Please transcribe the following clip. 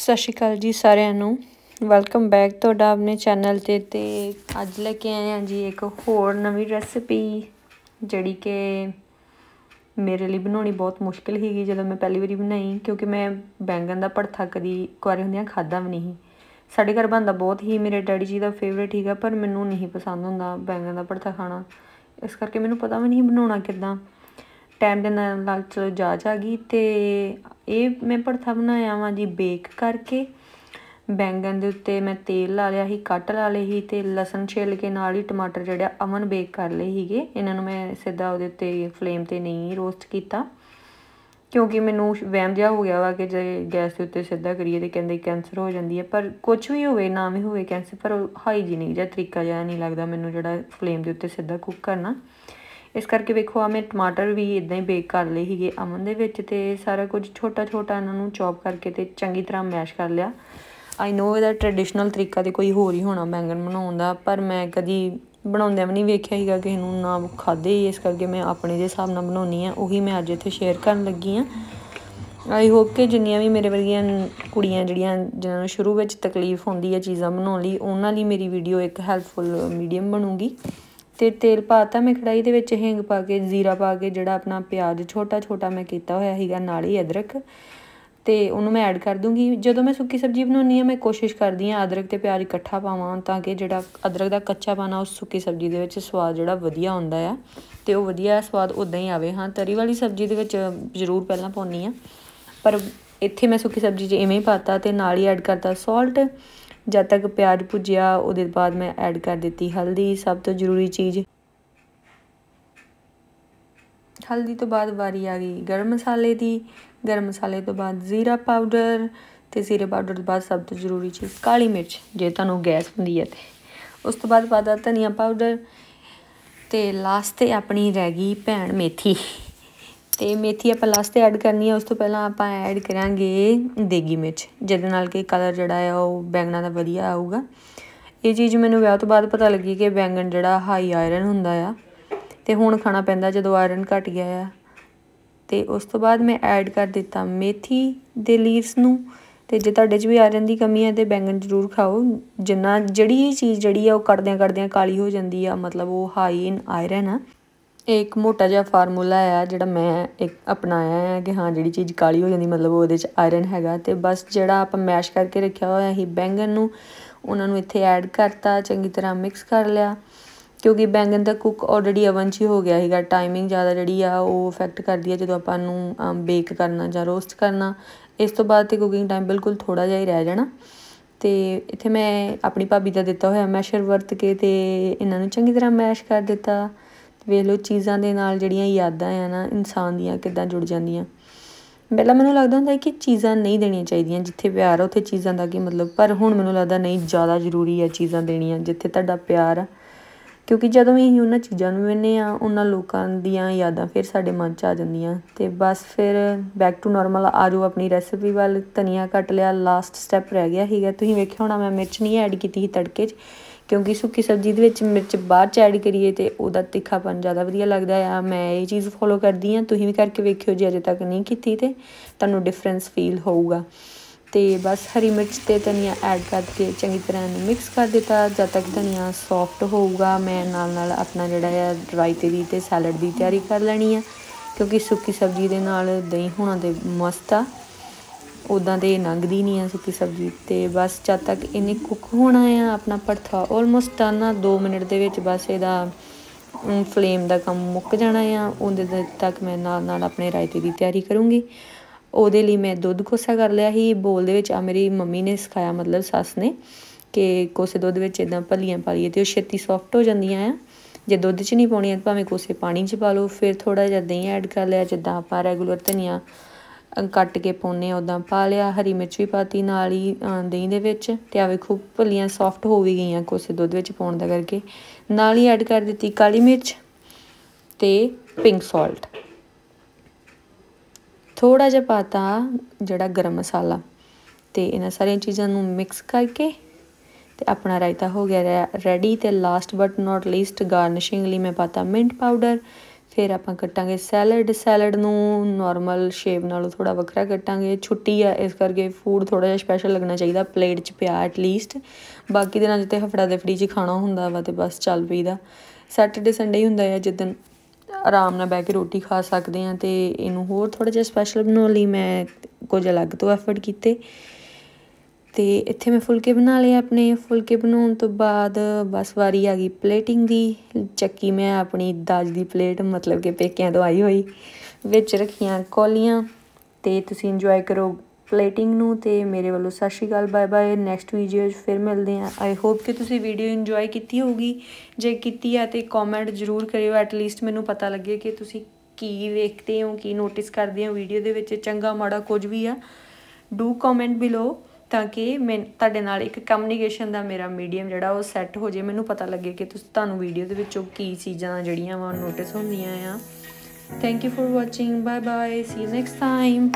ਸਤਿ ਸ਼੍ਰੀ ਅਕਾਲ ਜੀ ਸਾਰਿਆਂ ਨੂੰ ਵੈਲਕਮ ਬੈਕ ਤੁਹਾਡਾ ਆਪਣੇ ਚੈਨਲ ਤੇ ਤੇ ਅੱਜ ਲੈ ਕੇ ਆਏ ਹਾਂ ਜੀ ਇੱਕ ਹੋਰ ਨਵੀਂ ਰੈਸਪੀ ਜਿਹੜੀ ਕਿ ਮੇਰੇ ਲਈ ਬਣਾਉਣੀ ਬਹੁਤ ਹੀ ਹੀਗੀ ਜਦੋਂ ਮੈਂ ਪਹਿਲੀ ਵਾਰੀ ਬਣਾਈ ਕਿਉਂਕਿ ਮੈਂ ਬੈਂਗਨ ਦਾ ਭੜਥਾ ਕਦੀ ਕੁਆਰੇ ਹੁੰਦਿਆਂ ਖਾਦਾ ਵੀ ਨਹੀਂ ਸਾਡੇ ਘਰ ਬੰਦਾ ਬਹੁਤ ਹੀ ਮੇਰੇ ਡੈਡੀ ਜੀ ਦਾ ਫੇਵਰੇਟ ਹੀਗਾ ਪਰ ਮੈਨੂੰ ਨਹੀਂ ਪਸੰਦ ਹੁੰਦਾ ਬੈਂਗਨ ਦਾ ਭੜਥਾ ਖਾਣਾ ਇਸ ਕਰਕੇ ਮੈਨੂੰ ਪਤਾ ਵੀ ਨਹੀਂ ਬਣਾਉਣਾ ਕਿੱਦਾਂ ਟਾਈਮ ਦੇ ਨਾਲ ਨਾਲ ਚਲੋ ਜਾ ਜਾਗੀ ਤੇ ਇਹ ਮੈਂ ਪਰਥਾ ਬਣਾਇਆ ਵਾਂ ਜੀ ਬੇਕ ਕਰਕੇ ਬੈਂਗਨ ਦੇ ਉੱਤੇ ਮੈਂ ਤੇਲ ਲਾ ਲਿਆ ਸੀ ਕੱਟ ਲਾ ਲਏ ਸੀ ਤੇ ਲਸਣ ਛਿੱਲ ਕੇ ਨਾਲ ਹੀ ਟਮਾਟਰ ਜਿਹੜਾ ਅਮਨ ਬੇਕ ਕਰ ਲਏ ਸੀਗੇ ਇਹਨਾਂ ਨੂੰ ਮੈਂ ਸਿੱਧਾ ਉਹਦੇ ਉੱਤੇ ਫਲੇਮ ਤੇ ਨਹੀਂ ਰੋਸਟ ਕੀਤਾ ਕਿਉਂਕਿ ਮੈਨੂੰ ਵਹਿਮ ਜਿਹਾ ਹੋ ਗਿਆ ਵਾ ਕਿ ਜੇ ਗੈਸ ਦੇ ਉੱਤੇ ਸਿੱਧਾ ਕਰੀਏ ਤੇ ਕਹਿੰਦੇ ਕੈਂਸਰ ਹੋ ਜਾਂਦੀ ਹੈ ਪਰ ਕੁਝ ਵੀ ਹੋਵੇ ਨਾ ਵੀ ਹੋਵੇ ਕੈਂਸਰ ਪਰ ਹਾਈਜੀਨਿਕ ਜਿਹਾ ਤਰੀਕਾ ਜਿਹਾ ਨਹੀਂ ਲੱਗਦਾ ਮੈਨੂੰ ਜਿਹੜਾ ਫਲੇਮ ਦੇ ਉੱਤੇ ਸਿੱਧਾ ਕੁੱਕ ਕਰਨਾ ਇਸ ਕਰਕੇ ਵੇਖੋ ਆ ਮੈਂ ਟਮਾਟਰ ਵੀ ਇਦਾਂ ਹੀ ਬੇਕ ਕਰ ਲਏ ਹੀਗੇ ਅਮਨ ਦੇ ਵਿੱਚ ਤੇ ਸਾਰਾ ਕੁਝ ਛੋਟਾ ਛੋਟਾ ਇਹਨਾਂ ਨੂੰ ਚੌਪ ਕਰਕੇ ਤੇ ਚੰਗੀ ਤਰ੍ਹਾਂ ਮੈਸ਼ ਕਰ ਲਿਆ ਆਈ نو ਇਹਦਾ ਟ੍ਰੈਡੀਸ਼ਨਲ ਤਰੀਕਾ ਤੇ ਕੋਈ ਹੋਰ ਹੀ ਹੋਣਾ ਬੈਂਗਣ ਬਣਾਉਣ ਦਾ ਪਰ ਮੈਂ ਕਦੀ ਬਣਾਉਂਦੇ ਵੀ ਨਹੀਂ ਵੇਖਿਆ ਹੀਗਾ ਕਿਸੇ ਨੂੰ ਨਾ ਖਾਦੇ ਇਸ ਕਰਕੇ ਮੈਂ ਆਪਣੇ ਦੇ ਹਿਸਾਬ ਨਾਲ ਬਣਾਉਣੀ ਆ ਉਹੀ ਮੈਂ ਅੱਜ ਇੱਥੇ ਸ਼ੇਅਰ ਕਰਨ ਲੱਗੀ ਆ ਆਈ ਹੋਪ ਕਿ ਜਿੰਨੀਆਂ ਵੀ ਮੇਰੇ ਵਰਗੀਆਂ ਕੁੜੀਆਂ ਜਿਹੜੀਆਂ ਜਿਨ੍ਹਾਂ ਨੂੰ ਸ਼ੁਰੂ ਵਿੱਚ ਤਕਲੀਫ ਹੁੰਦੀ ਹੈ ਚੀਜ਼ਾਂ ਬਣਾਉਣ ਲਈ ਉਹਨਾਂ ਲਈ ਮੇਰੀ ਵੀਡੀਓ ਇੱਕ ਹੈਲਪਫੁਲ ਮੀਡੀਅਮ ਬਣੂਗੀ ਤੇ ਤੇਲ ਪਾਤਾ ਮੈਂ ਕੜਾਈ ਦੇ ਵਿੱਚ ਹਿੰਗ ਪਾ ਕੇ ਜ਼ੀਰਾ ਪਾ ਕੇ ਜਿਹੜਾ ਆਪਣਾ ਪਿਆਜ਼ ਛੋਟਾ ਛੋਟਾ ਮੈਂ ਕੀਤਾ ਹੋਇਆ ਸੀਗਾ ਨਾਲ ਹੀ ਅਦਰਕ ਤੇ ਉਹਨੂੰ ਮੈਂ ਐਡ ਕਰ ਦੂੰਗੀ ਜਦੋਂ ਮੈਂ ਸੁੱਕੀ ਸਬਜ਼ੀ ਬਣਾਉਣੀ ਆ ਮੈਂ ਕੋਸ਼ਿਸ਼ ਕਰਦੀ ਆ ਅਦਰਕ ਤੇ ਪਿਆਜ਼ ਇਕੱਠਾ ਪਾਵਾਂ ਤਾਂ ਕਿ ਜਿਹੜਾ ਅਦਰਕ ਦਾ ਕੱਚਾ ਪਾਣਾ ਉਸ ਸੁੱਕੀ ਸਬਜ਼ੀ ਦੇ ਵਿੱਚ ਸਵਾਦ ਜਿਹੜਾ ਵਧੀਆ ਹੁੰਦਾ ਆ ਤੇ ਉਹ ਵਧੀਆ ਸਵਾਦ ਉਦਾਂ ਹੀ ਆਵੇ ਹਾਂ ਤਰੀ ਵਾਲੀ ਸਬਜ਼ੀ ਦੇ ਵਿੱਚ ਜ਼ਰੂਰ ਪਹਿਲਾਂ ਪਾਉਣੀ ਆ ਪਰ ਇੱਥੇ ਮੈਂ ਸੁੱਕੀ ਸਬਜ਼ੀ 'ਚ ਇਵੇਂ ਹੀ ਪਾਤਾ ਤੇ ਨਾਲ ਹੀ ਐਡ ਕਰਤਾ ਸਾਲਟ ਜਦ ਤੱਕ ਪਿਆਜ਼ ਭੁੱਜਿਆ ਉਹਦੇ ਬਾਅਦ ਮੈਂ ਐਡ ਕਰ ਦਿੱਤੀ ਹਲਦੀ ਸਭ ਤੋਂ ਜ਼ਰੂਰੀ ਚੀਜ਼ ਹਲਦੀ ਤੋਂ ਬਾਅਦ ਵਾਰੀ ਆ ਗਈ ਗਰਮ ਮਸਾਲੇ ਦੀ ਗਰਮ ਮਸਾਲੇ ਤੋਂ ਬਾਅਦ ਜ਼ੀਰਾ ਪਾਊਡਰ ਤੇ ਜ਼ੀਰੇ ਪਾਊਡਰ ਤੋਂ ਬਾਅਦ ਸਭ ਤੋਂ ਜ਼ਰੂਰੀ ਚੀਜ਼ ਕਾਲੀ ਮਿਰਚ ਜੇ ਤੁਹਾਨੂੰ ਗੈਸ ਹੁੰਦੀ ਹੈ ਤੇ ਉਸ ਤੋਂ ਬਾਅਦ ਪਾਦਾ ਧਨੀਆ ਪਾਊਡਰ ਤੇ ਲਾਸਟ ਤੇ ਆਪਣੀ ਰਹਿ ਗਈ ਭੈਣ ਮੇਥੀ ਤੇ ਮੇਥੀ ਆਪਾਂ ਲਾਸਟ ਤੇ ਐਡ ਕਰਨੀ ਹੈ ਉਸ ਤੋਂ ਪਹਿਲਾਂ ਆਪਾਂ ਐਡ ਕਰਾਂਗੇ ਦੇਗੀ ਮਿਰਚ ਜਿਹਦੇ ਨਾਲ ਕਿ ਕਲਰ ਜਿਹੜਾ ਹੈ ਉਹ ਬੈਂਗਣਾ ਦਾ ਵਧੀਆ ਆਊਗਾ ਇਹ ਚੀਜ਼ ਮੈਨੂੰ ਵਿਆਹ ਤੋਂ ਬਾਅਦ ਪਤਾ ਲੱਗੀ ਕਿ ਬੈਂਗਣ ਜਿਹੜਾ ਹਾਈ ਆਇਰਨ ਹੁੰਦਾ ਆ ਤੇ ਹੁਣ ਖਾਣਾ ਪੈਂਦਾ ਜਦੋਂ ਆਇਰਨ ਘਟ ਗਿਆ ਆ ਤੇ ਉਸ ਤੋਂ ਬਾਅਦ ਮੈਂ ਐਡ ਕਰ ਦਿੱਤਾ ਮੇਥੀ ਦੇ ਲੀਵਸ ਨੂੰ ਤੇ ਜੇ ਤੁਹਾਡੇ 'ਚ ਵੀ ਆਇਰਨ ਦੀ ਕਮੀ ਹੈ ਤੇ ਬੈਂਗਣ ਜ਼ਰੂਰ ਖਾਓ ਜਿੰਨਾ ਜਿਹੜੀ ਚੀਜ਼ ਜਿਹੜੀ ਆ ਉਹ ਕੱਟਦਿਆਂ ਕੱਟਦਿਆਂ ਕਾਲੀ ਹੋ ਜਾਂਦੀ ਆ ਮਤਲਬ ਉਹ ਹਾਈ ਇਨ ਆਇਰਨ ਆ ਇੱਕ ਮੋਟਾ ਜਿਹਾ ਫਾਰਮੂਲਾ ਆ ਜਿਹੜਾ ਮੈਂ ਇੱਕ ਅਪਣਾਇਆ ਹੈ ਕਿ ਹਾਂ ਜਿਹੜੀ ਚੀਜ਼ ਕਾਲੀ ਹੋ ਜਾਂਦੀ ਮਤਲਬ ਉਹਦੇ 'ਚ ਆਇਰਨ ਹੈਗਾ ਤੇ ਬਸ ਜਿਹੜਾ ਆਪਾਂ ਮੈਸ਼ ਕਰਕੇ ਰੱਖਿਆ ਹੋਇਆ ਸੀ ਬੈਂਗਨ ਨੂੰ ਉਹਨਾਂ ਨੂੰ ਇੱਥੇ ਐਡ ਕਰਤਾ ਚੰਗੀ ਤਰ੍ਹਾਂ ਮਿਕਸ ਕਰ ਲਿਆ ਕਿਉਂਕਿ ਬੈਂਗਨ ਦਾ ਕੁੱਕ ਆਲਰੇਡੀ ਓਵਨ 'ਚ ਹੀ ਹੋ ਗਿਆ ਹੈਗਾ ਟਾਈਮਿੰਗ ਜ਼ਿਆਦਾ ਜਿਹੜੀ ਆ ਉਹ ਇਫੈਕਟ ਕਰਦੀ ਆ ਜਦੋਂ ਆਪਾਂ ਨੂੰ ਬੇਕ ਕਰਨਾ ਜਾਂ ਰੋਸਟ ਕਰਨਾ ਇਸ ਤੋਂ ਬਾਅਦ ਤੇ ਕੁਕਿੰਗ ਟਾਈਮ ਬਿਲਕੁਲ ਥੋੜਾ ਜਿਹਾ ਹੀ ਰਹਿ ਜਾਣਾ ਤੇ ਇੱਥੇ ਮੈਂ ਆਪਣੀ ਭਾਬੀ ਦਾ ਦਿੱਤਾ ਹੋਇਆ ਮੈਸ਼ਰ ਵਰਤ ਕੇ ਤੇ ਇਹਨਾਂ ਨੂੰ ਚੰਗੀ ਤਰ੍ਹਾਂ ਮੈਸ਼ ਕਰ ਦਿੱਤਾ ਵੇਖ ਲਓ ਚੀਜ਼ਾਂ ਦੇ ਨਾਲ ਜਿਹੜੀਆਂ ਯਾਦਾਂ ਆ ਨਾ ਇਨਸਾਨ ਦੀਆਂ ਕਿੱਦਾਂ ਜੁੜ ਜਾਂਦੀਆਂ ਪਹਿਲਾਂ ਮੈਨੂੰ ਲੱਗਦਾ ਹੁੰਦਾ ਕਿ ਚੀਜ਼ਾਂ ਨਹੀਂ ਦੇਣੀਆਂ ਚਾਹੀਦੀਆਂ ਜਿੱਥੇ ਪਿਆਰ ਆ ਉੱਥੇ ਚੀਜ਼ਾਂ ਦਾ ਕੀ ਮਤਲਬ ਪਰ ਹੁਣ ਮੈਨੂੰ ਲੱਗਦਾ ਨਹੀਂ ਜ਼ਿਆਦਾ ਜ਼ਰੂਰੀ ਆ ਚੀਜ਼ਾਂ ਦੇਣੀਆਂ ਜਿੱਥੇ ਤੁਹਾਡਾ ਪਿਆਰ ਆ ਕਿਉਂਕਿ ਜਦੋਂ ਵੀ ਅਸੀਂ ਉਹਨਾਂ ਚੀਜ਼ਾਂ ਨੂੰ ਮੰਨੇ ਆ ਉਹਨਾਂ ਲੋਕਾਂ ਦੀਆਂ ਯਾਦਾਂ ਫਿਰ ਸਾਡੇ ਮਨ 'ਚ ਆ ਜਾਂਦੀਆਂ ਤੇ ਬਸ ਫਿਰ ਬੈਕ ਟੂ ਨਾਰਮਲ ਆ ਜਾਓ ਆਪਣੀ ਰੈਸਪੀ ਵੱਲ ਧਨੀਆ ਕੱਟ ਲਿਆ ਲਾਸਟ ਸਟੈਪ ਰਹਿ ਗਿਆ ਹੈਗਾ ਤੁਸੀਂ ਵੇਖਿਆ ਹੋਣਾ ਮੈਂ ਮਿਰਚ ਨਹੀਂ ਐਡ ਕੀਤੀ ਸੀ ਤੜਕੇ 'ਚ ਕਿਉਂਕਿ ਸੁੱਕੀ ਸਬਜ਼ੀ ਦੇ ਵਿੱਚ ਮਿਰਚ ਬਾਅਦ 'ਚ ਐਡ ਕਰੀਏ ਤੇ ਉਹਦਾ ਤਿੱਖਾਪਨ ਜ਼ਿਆਦਾ ਵਧੀਆ ਲੱਗਦਾ ਆ ਮੈਂ ਇਹ ਚੀਜ਼ ਫੋਲੋ ਕਰਦੀ ਆ ਤੁਸੀਂ ਵੀ ਕਰਕੇ ਵੇਖਿਓ ਜੇ ਅਜੇ ਤੱਕ ਨਹੀਂ ਕੀਤੀ ਤੇ ਤੁਹਾਨੂੰ ਡਿਫਰੈਂਸ ਫੀਲ ਹੋਊਗਾ ਤੇ ਬਸ ਹਰੀ ਮਿਰਚ ਤੇ ਧਨੀਆ ਐਡ ਕਰਕੇ ਚੰਗੀ ਤਰ੍ਹਾਂ ਮਿਕਸ ਕਰ ਦਿੱਤਾ ਜਦ ਤੱਕ ਧਨੀਆ ਸੌਫਟ ਹੋਊਗਾ ਮੈਂ ਨਾਲ ਨਾਲ ਆਪਣਾ ਜਿਹੜਾ ਹੈ ਤੇ ਦੀ ਤੇ ਸੈਲਡ ਦੀ ਤਿਆਰੀ ਕਰ ਲੈਣੀ ਆ ਕਿਉਂਕਿ ਸੁੱਕੀ ਸਬਜ਼ੀ ਦੇ ਨਾਲ ਦਹੀਂ ਹੋਣਾ ਤੇ ਮਸਤ ਆ ਉਦਾਂ ਤੇ ਨੰਗਦੀ ਨਹੀਂ ਆ ਸੁੱਕੀ ਸਬਜ਼ੀ ਤੇ ਬਸ ਜਦ ਤੱਕ ਇਹਨੇ ਕੁੱਕ ਹੋਣਾ ਆ ਆਪਣਾ ਪਰਥਾ ਆਲਮੋਸਟ ਡਨ ਆ 2 ਮਿੰਟ ਦੇ ਵਿੱਚ ਬਸ ਇਹਦਾ ਫਲੇਮ ਦਾ ਕੰਮ ਮੁੱਕ ਜਾਣਾ ਆ ਉਹਦੇ ਤੱਕ ਮੈਂ ਨਾਲ ਨਾਲ ਆਪਣੇ ਰਾਇਤੇ ਦੀ ਤਿਆਰੀ ਕਰੂੰਗੀ ਉਹਦੇ ਲਈ ਮੈਂ ਦੁੱਧ ਕੋਸਾ ਕਰ ਲਿਆ ਸੀ ਬੋਲ ਦੇ ਵਿੱਚ ਆ ਮੇਰੀ ਮੰਮੀ ਨੇ ਸਿਖਾਇਆ ਮਤਲਬ ਸੱਸ ਨੇ ਕਿ ਕੋਸੇ ਦੁੱਧ ਵਿੱਚ ਇਦਾਂ ਭੱਲੀਆਂ ਪਾ ਲਈਏ ਤੇ ਉਹ ਛੇਤੀ ਸੌਫਟ ਹੋ ਜਾਂਦੀਆਂ ਆ ਜੇ ਦੁੱਧ 'ਚ ਨਹੀਂ ਪਾਉਣੀਆਂ ਤਾਂ ਭਾਵੇਂ ਕੋਸੇ ਪਾਣੀ 'ਚ ਪਾ ਲਓ ਫਿਰ ਥੋੜਾ ਜਿਹਾ ਦਹੀਂ ਐਡ ਕਰ ਲਿਆ ਜਿੱਦਾਂ ਆਪਾਂ ਰੈਗੂਲਰ ਧਨੀਆ ਕੱਟ ਕੇ ਪਾਉਨੇ ਉਦਾਂ ਪਾ ਲਿਆ ਹਰੀ ਮਿਰਚ ਵੀ ਪਾਤੀ ਨਾਲ ਹੀ ਦਹੀਂ ਦੇ ਵਿੱਚ ਤੇ ਆ ਵੇਖੋ ਭੱਲੀਆਂ ਸੌਫਟ ਹੋ ਵੀ ਗਈਆਂ ਕੋਸੇ ਦੁੱਧ ਵਿੱਚ ਪਾਉਣ ਦਾ ਕਰਕੇ ਨਾਲ ਹੀ ਐਡ ਕਰ ਦਿੱਤੀ ਕਾਲੀ ਮਿਰਚ ਤੇ ਪਿੰਕ ਸਾਲਟ ਥੋੜਾ ਜਿਹਾ ਪਾਤਾ ਜਿਹੜਾ ਗਰਮ ਮਸਾਲਾ ਤੇ ਇਹਨਾਂ ਸਾਰੀਆਂ ਚੀਜ਼ਾਂ ਨੂੰ ਮਿਕਸ ਕਰਕੇ ਤੇ ਆਪਣਾ ਰਾਇਤਾ ਹੋ ਗਿਆ ਰੈਡੀ ਤੇ last but not least garnishing ਲਈ ਮੈਂ ਪਾਤਾ ਮਿੰਟ ਪਾਊਡਰ ਫਿਰ ਆਪਾਂ ਕੱਟਾਂਗੇ ਸੈਲਡ ਸੈਲਡ ਨੂੰ ਨਾਰਮਲ ਸ਼ੇਪ ਨਾਲੋਂ ਥੋੜਾ ਵੱਖਰਾ ਕੱਟਾਂਗੇ ਛੁੱਟੀ ਆ ਇਸ ਕਰਕੇ ਫੂਡ ਥੋੜਾ ਜਿਹਾ ਸਪੈਸ਼ਲ ਲੱਗਣਾ ਚਾਹੀਦਾ ਪਲੇਟ 'ਚ ਪਿਆ ਐਟ ਲੀਸਟ ਬਾਕੀ ਦਿਨਾਂ ਜਿੱਤੇ ਹਫੜਾ ਦੇ ਫੜੀ 'ਚ ਖਾਣਾ ਹੁੰਦਾ ਵਾ ਤੇ ਬਸ ਚੱਲ ਪਈਦਾ ਸੈਟਰਡੇ ਸੰਡੇ ਹੁੰਦਾ ਹੈ ਜਿੱਦਨ ਆਰਾਮ ਨਾਲ ਬੈ ਕੇ ਰੋਟੀ ਖਾ ਸਕਦੇ ਆ ਤੇ ਇਹਨੂੰ ਹੋਰ ਥੋੜਾ ਜਿਹਾ ਸਪੈਸ਼ਲ ਬਣਾਉਣ ਲਈ ਮੈਂ ਕੁਝ ਅਲੱਗ ਤੋਂ ਐਫਰਟ ਕੀਤੇ ਤੇ ਇੱਥੇ ਮੈਂ ਫੁਲਕੇ ਬਣਾ ਲਏ ਆਪਣੇ ਫੁਲਕੇ ਬਣਾਉਣ ਤੋਂ ਬਾਅਦ ਬਸ ਵਾਰੀ ਆ ਗਈ ਪਲੇਟਿੰਗ ਦੀ ਚੱਕੀ ਮੈਂ ਆਪਣੀ ਦਾਜ ਦੀ ਪਲੇਟ ਮਤਲਬ ਕਿ ਪੇਕਿਆਂ ਤੋਂ ਆਈ ਹੋਈ ਵਿੱਚ ਰੱਖੀਆਂ ਕੋਲੀਆਂ ਤੇ ਤੁਸੀਂ ਇੰਜੋਏ ਕਰੋ ਪਲੇਟਿੰਗ ਨੂੰ ਤੇ ਮੇਰੇ ਵੱਲੋਂ ਸਤਿ ਸ਼੍ਰੀ ਅਕਾਲ ਬਾਏ ਬਾਏ ਨੈਕਸਟ ਵੀਡੀਓ 'ਚ ਫਿਰ ਮਿਲਦੇ ਆਂ ਆਈ ਹੋਪ ਕਿ ਤੁਸੀਂ ਵੀਡੀਓ ਇੰਜੋਏ ਕੀਤੀ ਹੋਊਗੀ ਜੇ ਕੀਤੀ ਆ ਤੇ ਕਮੈਂਟ ਜ਼ਰੂਰ ਕਰਿਓ ਐਟ ਲੀਸਟ ਮੈਨੂੰ ਪਤਾ ਲੱਗੇ ਕਿ ਤੁਸੀਂ ਕੀ ਵੇਖਦੇ ਹੋ ਕੀ ਨੋਟਿਸ ਕਰਦੇ ਹੋ ਵੀਡੀਓ ਦੇ ਵਿੱਚ ਚੰਗਾ ਮਾੜਾ ਕੁਝ ਵੀ ਆ ਡੂ ਕਮੈਂਟ ਬਿਲੋ ਤਾਂ ਕਿ ਮੈਂ ਤੁਹਾਡੇ ਨਾਲ ਇੱਕ ਕਮਿਊਨੀਕੇਸ਼ਨ ਦਾ ਮੇਰਾ ਮੀਡੀਅਮ ਜਿਹੜਾ ਉਹ ਸੈੱਟ ਹੋ ਜੇ ਮੈਨੂੰ ਪਤਾ ਲੱਗੇ ਕਿ ਤੁਸੀਂ ਤੁਹਾਨੂੰ ਵੀਡੀਓ ਦੇ ਵਿੱਚੋਂ ਕੀ ਚੀਜ਼ਾਂ ਜਿਹੜੀਆਂ ਵਾ ਨੋਟਿਸ ਹੁੰਦੀਆਂ ਆ thank you for watching bye bye see you next time